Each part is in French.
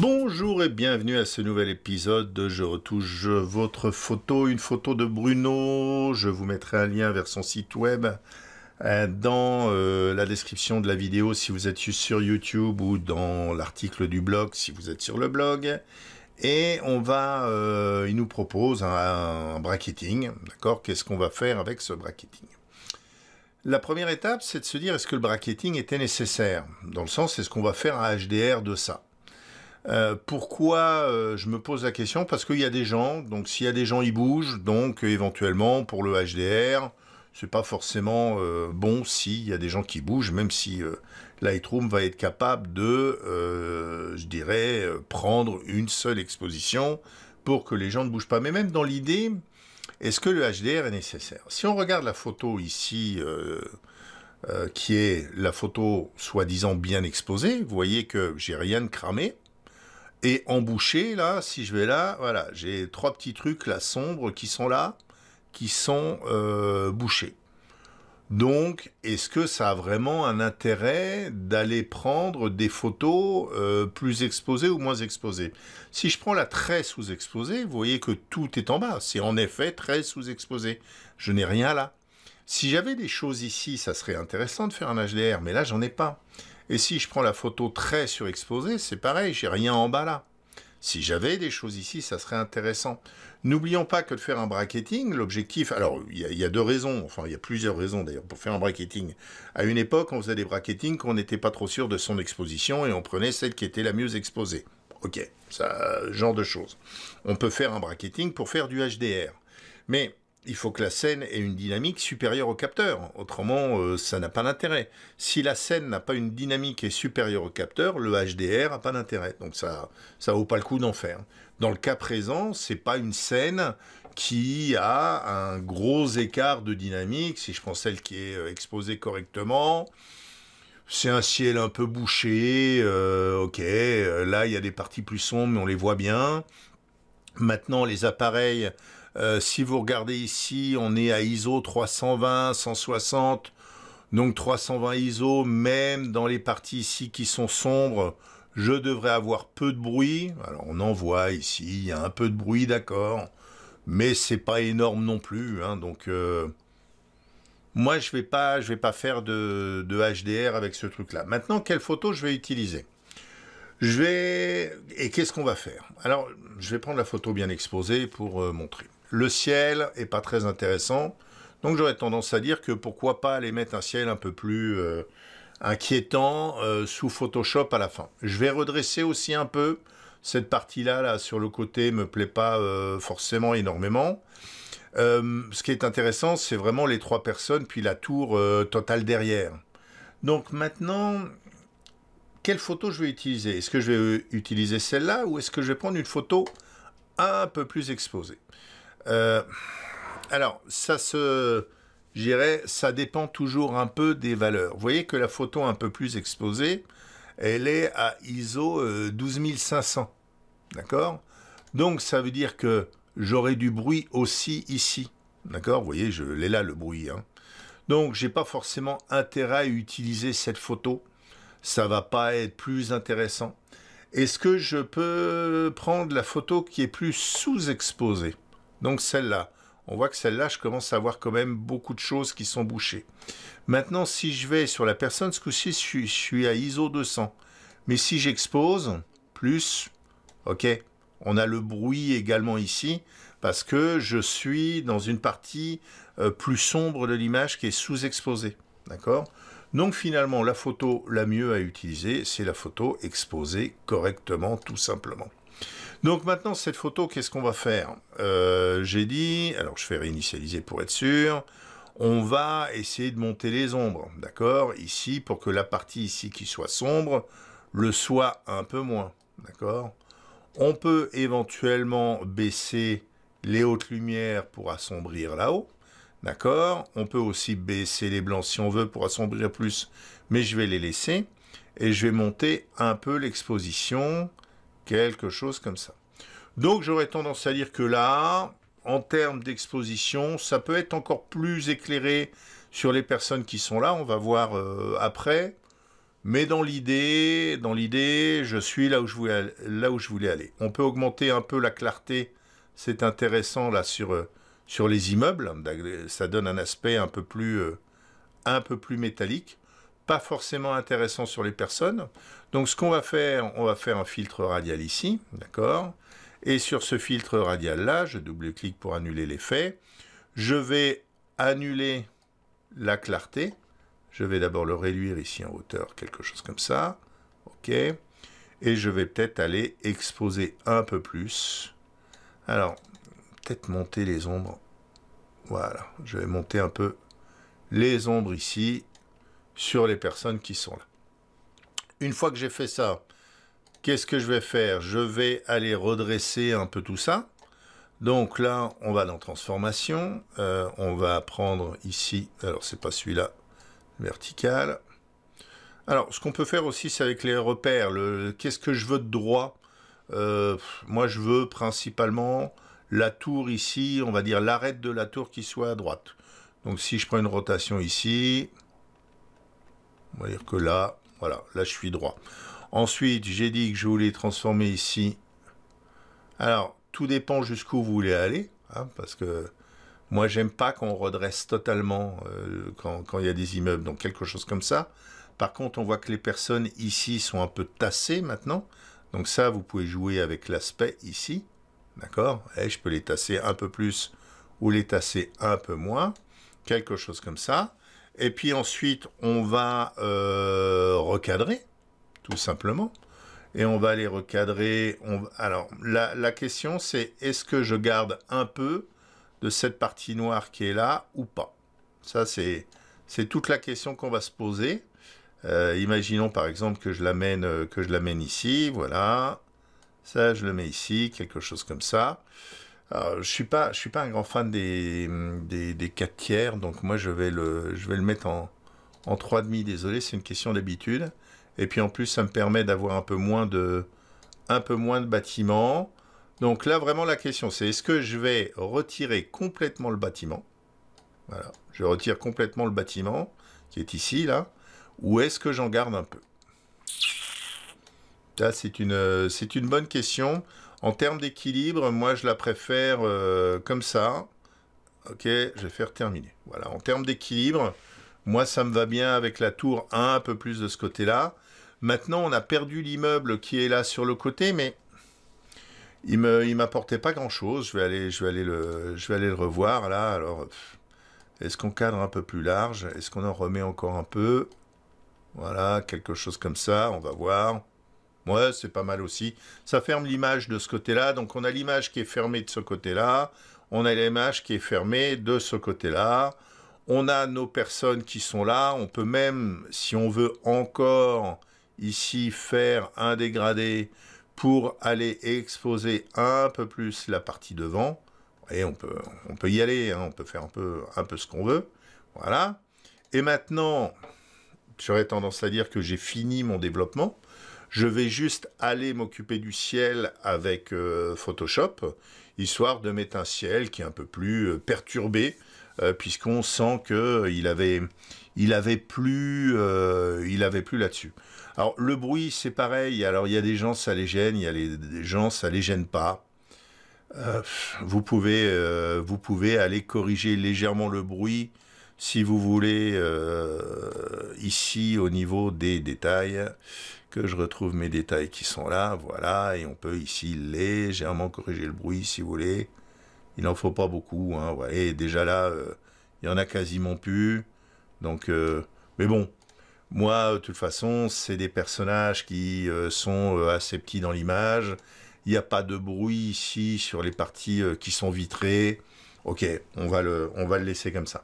Bonjour et bienvenue à ce nouvel épisode. De je retouche votre photo, une photo de Bruno. Je vous mettrai un lien vers son site web euh, dans euh, la description de la vidéo si vous êtes sur YouTube ou dans l'article du blog si vous êtes sur le blog. Et on va, euh, il nous propose un, un bracketing. D'accord Qu'est-ce qu'on va faire avec ce bracketing la première étape, c'est de se dire est-ce que le bracketing était nécessaire Dans le sens, est-ce qu'on va faire un HDR de ça euh, pourquoi euh, je me pose la question Parce qu'il y a des gens, donc s'il y a des gens, ils bougent, donc euh, éventuellement pour le HDR, c'est pas forcément bon s'il y a des gens qui bougent, même si Lightroom va être capable de, je dirais, prendre une seule exposition pour que les gens ne bougent pas. Mais même dans l'idée, est-ce que le HDR est nécessaire Si on regarde la photo ici, qui est la photo soi-disant bien exposée, vous voyez que j'ai rien cramé et en là, si je vais là, voilà, j'ai trois petits trucs là sombres qui sont là, qui sont euh, bouchés. Donc, est-ce que ça a vraiment un intérêt d'aller prendre des photos euh, plus exposées ou moins exposées Si je prends la très sous-exposée, vous voyez que tout est en bas. C'est en effet très sous-exposé. Je n'ai rien là. Si j'avais des choses ici, ça serait intéressant de faire un HDR, mais là, j'en ai pas. Et si je prends la photo très surexposée, c'est pareil, j'ai rien en bas là. Si j'avais des choses ici, ça serait intéressant. N'oublions pas que de faire un bracketing, l'objectif... Alors, il y, a deux raisons, enfin, il y a plusieurs raisons d'ailleurs pour faire un bracketing. À une époque, on faisait des bracketing qu'on n'était pas trop sûr de son exposition et on prenait celle qui était la mieux exposée. Ok, ça, genre de choses. On peut faire un bracketing pour faire du HDR. Mais il faut que la scène ait une dynamique supérieure au capteur, autrement euh, ça n'a pas d'intérêt. Si la scène n'a pas une dynamique supérieure au capteur, le HDR n'a pas d'intérêt, donc ça ça vaut pas le coup d'en faire. Dans le cas présent, c'est pas une scène qui a un gros écart de dynamique, si je prends celle qui est euh, exposée correctement, c'est un ciel un peu bouché, euh, ok, là il y a des parties plus sombres mais on les voit bien. Maintenant les appareils euh, si vous regardez ici, on est à ISO 320, 160, donc 320 ISO, même dans les parties ici qui sont sombres, je devrais avoir peu de bruit. Alors on en voit ici, il y a un peu de bruit, d'accord, mais c'est pas énorme non plus, hein, donc... Euh, moi, je vais pas, je vais pas faire de, HDR avec ce truc-là. Maintenant, quelle photo je vais utiliser je vais... Et qu'est-ce qu'on va faire Alors, je vais prendre la photo bien exposée pour euh, montrer. Le ciel est pas très intéressant. Donc j'aurais tendance à dire que pourquoi pas aller mettre un ciel un peu plus euh, inquiétant euh, sous Photoshop à la fin. Je vais redresser aussi un peu cette partie-là là, sur le côté me plaît pas euh, forcément énormément. ce qui est intéressant, c'est vraiment les trois personnes puis la tour totale derrière. Donc maintenant, quelle photo je vais utiliser Est-ce que je vais utiliser celle-là ou est-ce que je vais prendre une photo un peu plus exposée euh, alors, ça se. J'irais, ça dépend toujours un peu des valeurs. Vous voyez que la photo un peu plus exposée, elle est à ISO 12500. Euh, D'accord Donc, ça veut dire que j'aurai du bruit aussi ici. D'accord Vous voyez, je l'ai là, le bruit. Hein. Donc, Donc, n'ai pas forcément intérêt à utiliser cette photo. Ça va pas être plus intéressant. Est-ce que je peux prendre la photo qui est plus sous-exposée donc celle-là. On voit que celle-là, je commence à voir quand même beaucoup de choses qui sont bouchées. Maintenant, si je vais sur la personne, ce coup-ci, je, suis à ISO 200. Mais si j'expose, plus, ok, on a le bruit également ici, parce que je suis dans une partie euh, plus sombre de l'image qui est sous-exposée. D'accord Donc finalement, la photo la mieux à utiliser, c'est la photo exposée correctement, tout simplement. Donc maintenant, cette photo, qu'est-ce qu'on va faire euh, J'ai dit, alors je fais réinitialiser pour être sûr, on va essayer de monter les ombres, d'accord Ici, pour que la partie ici qui soit sombre, le soit un peu moins, d'accord On peut éventuellement baisser les hautes lumières pour assombrir là-haut, d'accord On peut aussi baisser les blancs si on veut pour assombrir plus, mais je vais les laisser. Et je vais monter un peu l'exposition, quelque chose comme ça. Donc j'aurais tendance à dire que là, en termes d'exposition, ça peut être encore plus éclairé sur les personnes qui sont là, on va voir euh, après. Mais dans l'idée, dans l'idée, je suis là où je, voulais, aller. On peut augmenter un peu la clarté, c'est intéressant là sur, euh, sur les immeubles, ça donne un aspect un peu plus, euh, un peu plus métallique pas forcément intéressant sur les personnes. Donc ce qu'on va faire, on va faire un filtre radial ici, d'accord Et sur ce filtre radial là, je double-clique pour annuler l'effet. Je vais annuler la clarté. Je vais d'abord le réduire ici en hauteur, quelque chose comme ça. OK. Et je vais peut-être aller exposer un peu plus. Alors, peut-être monter les ombres. Voilà, je vais monter un peu les ombres ici sur les personnes qui sont là. Une fois que j'ai fait ça, qu'est-ce que je vais faire Je vais aller redresser un peu tout ça. Donc là, on va dans transformation. Euh, on va prendre ici, alors c'est pas celui-là, vertical. Alors, ce qu'on peut faire aussi, c'est avec les repères. Le, qu'est-ce que je veux de droit euh, Moi, je veux principalement la tour ici, on va dire l'arête de la tour qui soit à droite. Donc si je prends une rotation ici, on va dire que là, voilà, là je suis droit. Ensuite, j'ai dit que je voulais transformer ici. Alors, tout dépend jusqu'où vous voulez aller, hein, parce que moi, j'aime pas qu'on redresse totalement euh, quand il y a des immeubles, donc quelque chose comme ça. Par contre, on voit que les personnes ici sont un peu tassées maintenant. Donc ça, vous pouvez jouer avec l'aspect ici. D'accord Et eh, je peux les tasser un peu plus ou les tasser un peu moins. Quelque chose comme ça. Et puis ensuite, on va euh, recadrer, tout simplement. Et on va aller recadrer. Alors, la, question, c'est est-ce que je garde un peu de cette partie noire qui est là ou pas Ça, c'est toute la question qu'on va se poser. Euh, imaginons par exemple que je l'amène euh, que je l'amène ici, voilà. Ça, je le mets ici, quelque chose comme ça je suis suis pas un grand fan des, des, 4 tiers, donc moi je vais le, mettre en, en 3,5, désolé, c'est une question d'habitude. Et puis en plus, ça me permet d'avoir un peu moins de, un peu moins de bâtiments. Donc là, vraiment, la question, c'est est-ce que je vais retirer complètement le bâtiment Voilà, je retire complètement le bâtiment qui est ici, là. Ou est-ce que j'en garde un peu Ça, c'est une bonne question. En termes d'équilibre, moi je la préfère euh, comme ça. Ok, je vais faire terminer. Voilà, en termes d'équilibre, moi ça me va bien avec la tour 1, un peu plus de ce côté-là. Maintenant, on a perdu l'immeuble qui est là sur le côté, mais il ne il m'apportait pas grand-chose. Je, vais aller, je, le, je vais aller le revoir là. Alors, est-ce qu'on cadre un peu plus large Est-ce qu'on en remet encore un peu Voilà, quelque chose comme ça, on va voir c'est pas mal aussi. Ça ferme l'image de ce côté-là. Donc on a l'image qui est fermée de ce côté-là. On a l'image qui est fermée de ce côté-là. On a nos personnes qui sont là. On peut même, si on veut encore ici, faire un dégradé pour aller exposer un peu plus la partie devant. Et on peut, on peut y aller, hein. on peut faire un peu, un peu ce qu'on veut. Voilà. Et maintenant, j'aurais tendance à dire que j'ai fini mon développement. Je vais juste aller m'occuper du ciel avec euh, Photoshop, histoire de mettre un ciel qui est un peu plus euh, perturbé, euh, puisqu'on sent qu'il avait, il avait plus, il avait plus là-dessus. Alors le bruit, c'est pareil. Alors il y a des gens ça les gêne, il y a des gens ça les gêne pas. vous pouvez, vous pouvez aller corriger légèrement le bruit si vous voulez, euh, ici au niveau des détails, que je retrouve mes détails qui sont là, voilà, et on peut ici légèrement corriger le bruit si vous voulez. Il n'en faut pas beaucoup, hein, voyez déjà là, euh, il y en a quasiment plus. Donc, euh, mais bon, moi, de toute façon, c'est des personnages qui sont assez petits dans l'image. Il n'y a pas de bruit ici sur les parties qui sont vitrées. Ok, on va, le, on va le laisser comme ça.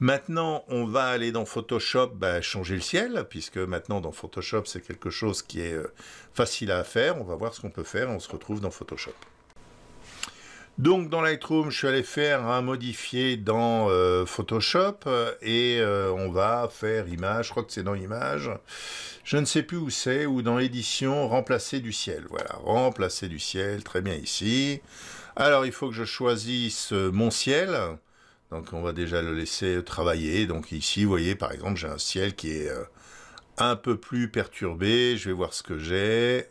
Maintenant, on va aller dans Photoshop bah, changer le ciel, puisque maintenant dans Photoshop, c'est quelque chose qui est euh, facile à faire. On va voir ce qu'on peut faire, on se retrouve dans Photoshop. Donc dans Lightroom, je suis allé faire un modifier dans euh, Photoshop et euh, on va faire image, je crois que c'est dans image, je ne sais plus où c'est, ou dans édition, remplacer du ciel. Voilà, remplacer du ciel, très bien ici. Alors, il faut que je choisisse euh, mon ciel. Donc, on va déjà le laisser travailler. Donc, ici, vous voyez, par exemple, j'ai un ciel qui est euh, un peu plus perturbé. Je vais voir ce que j'ai.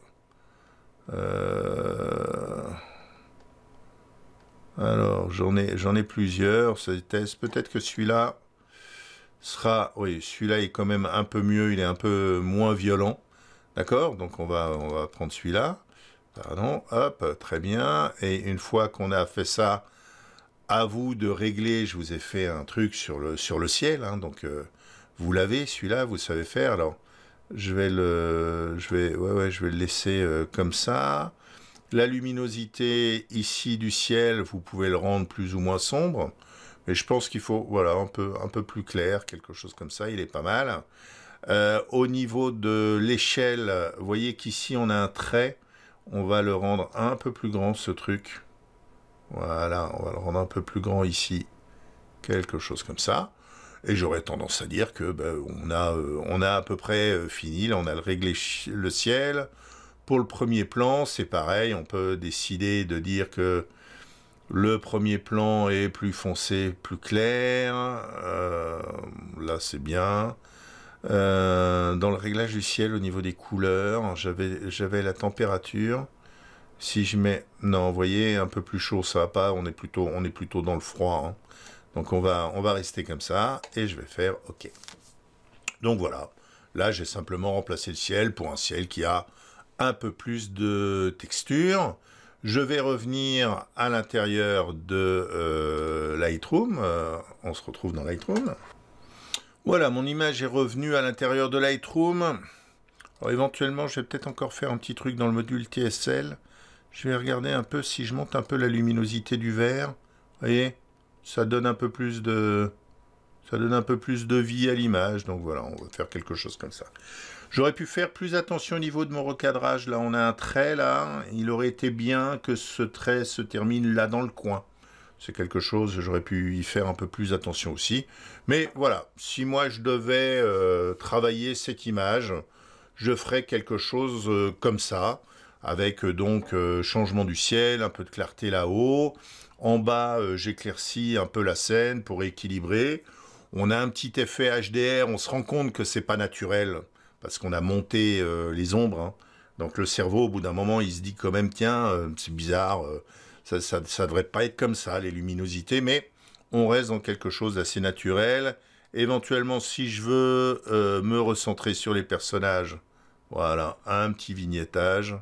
Euh, alors, j'en ai, j'en ai plusieurs. Peut-être que celui-là sera... Oui, celui-là est quand même un peu mieux. Il est un peu moins violent. D'accord Donc, on va, on va prendre celui-là. Pardon, hop, très bien. Et une fois qu'on a fait ça, à vous de régler. Je vous ai fait un truc sur le, sur le ciel, hein, donc euh, vous l'avez celui-là, vous savez faire. Alors je vais le, je vais, je vais le laisser euh, comme ça. La luminosité ici du ciel, vous pouvez le rendre plus ou moins sombre, mais je pense qu'il faut, voilà, un peu, un peu plus clair, quelque chose comme ça. Il est pas mal. Euh, au niveau de l'échelle, vous voyez qu'ici on a un trait on va le rendre un peu plus grand ce truc. Voilà, on va le rendre un peu plus grand ici. Quelque chose comme ça. Et j'aurais tendance à dire que ben, on, a, euh, on a à peu près euh, fini. Là, on a réglé le ciel. Pour le premier plan, c'est pareil. On peut décider de dire que le premier plan est plus foncé, plus clair. Euh, là, c'est bien. Euh, dans le réglage du ciel, au niveau des couleurs, j'avais la température. Si je mets, non, vous voyez, un peu plus chaud, ça va pas. On est plutôt, on est plutôt dans le froid. Hein. Donc on va, on va rester comme ça et je vais faire OK. Donc voilà. Là, j'ai simplement remplacé le ciel pour un ciel qui a un peu plus de texture. Je vais revenir à l'intérieur de euh, Lightroom. Euh, on se retrouve dans Lightroom. Voilà, mon image est revenue à l'intérieur de Lightroom. éventuellement, je vais peut-être encore faire un petit truc dans le module TSL. Je vais regarder un peu si je monte un peu la luminosité du verre. Vous voyez, ça donne un peu plus de ça donne un peu plus de vie à l'image. Donc voilà, on va faire quelque chose comme ça. J'aurais pu faire plus attention au niveau de mon recadrage. Là, on a un trait là. Il aurait été bien que ce trait se termine là dans le coin c'est quelque chose, j'aurais pu y faire un peu plus attention aussi. Mais voilà, si moi je devais euh, travailler cette image, je ferais quelque chose euh, comme ça, avec euh, donc changement du ciel, un peu de clarté là-haut. En bas, j'éclaircis un peu la scène pour équilibrer. On a un petit effet HDR, on se rend compte que c'est pas naturel, parce qu'on a monté les ombres. Hein. Donc le cerveau, au bout d'un moment, il se dit quand même, tiens, c'est bizarre ça, ça, devrait pas être comme ça, les luminosités, mais on reste dans quelque chose d'assez naturel. Éventuellement, si je veux euh, me recentrer sur les personnages, voilà, un petit vignettage.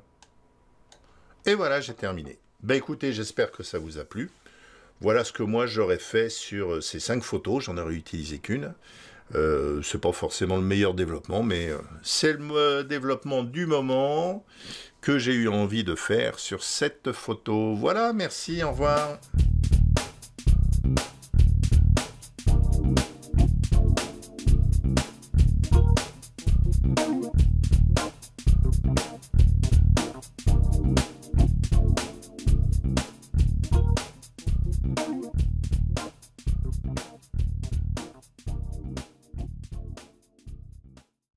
Et voilà, j'ai terminé. Ben écoutez, j'espère que ça vous a plu. Voilà ce que moi j'aurais fait sur euh, ces cinq photos, j'en aurais utilisé qu'une. Euh, c'est pas forcément le meilleur développement, mais euh, c'est le euh, développement du moment que j'ai eu envie de faire sur cette photo. Voilà, merci, au revoir.